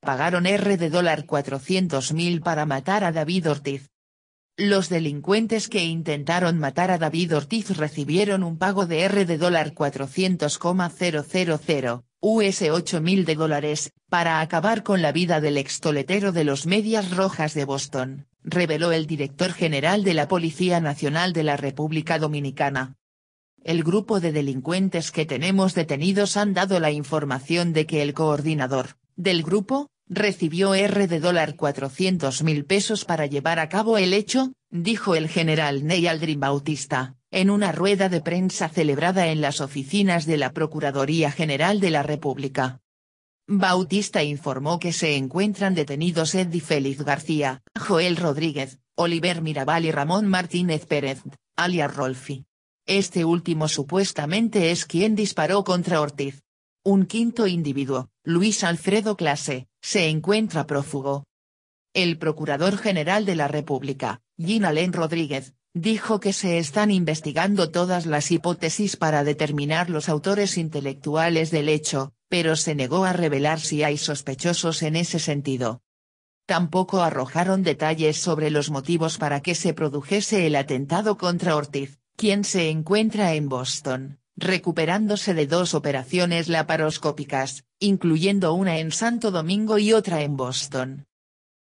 pagaron R de dólar para matar a David Ortiz. Los delincuentes que intentaron matar a David Ortiz recibieron un pago de R de dólar 400,000, US 8.000 de dólares, para acabar con la vida del extoletero de los Medias Rojas de Boston, reveló el director general de la Policía Nacional de la República Dominicana. El grupo de delincuentes que tenemos detenidos han dado la información de que el coordinador, del grupo, recibió R de dólar 400 mil pesos para llevar a cabo el hecho, dijo el general Ney Aldrin Bautista, en una rueda de prensa celebrada en las oficinas de la Procuraduría General de la República. Bautista informó que se encuentran detenidos Eddie Félix García, Joel Rodríguez, Oliver Mirabal y Ramón Martínez Pérez, alias Rolfi. Este último supuestamente es quien disparó contra Ortiz, un quinto individuo, Luis Alfredo Clase, se encuentra prófugo. El Procurador General de la República, Jean Rodríguez, dijo que se están investigando todas las hipótesis para determinar los autores intelectuales del hecho, pero se negó a revelar si hay sospechosos en ese sentido. Tampoco arrojaron detalles sobre los motivos para que se produjese el atentado contra Ortiz, quien se encuentra en Boston recuperándose de dos operaciones laparoscópicas, incluyendo una en Santo Domingo y otra en Boston.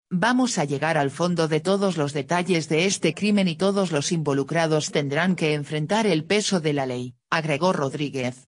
Vamos a llegar al fondo de todos los detalles de este crimen y todos los involucrados tendrán que enfrentar el peso de la ley, agregó Rodríguez.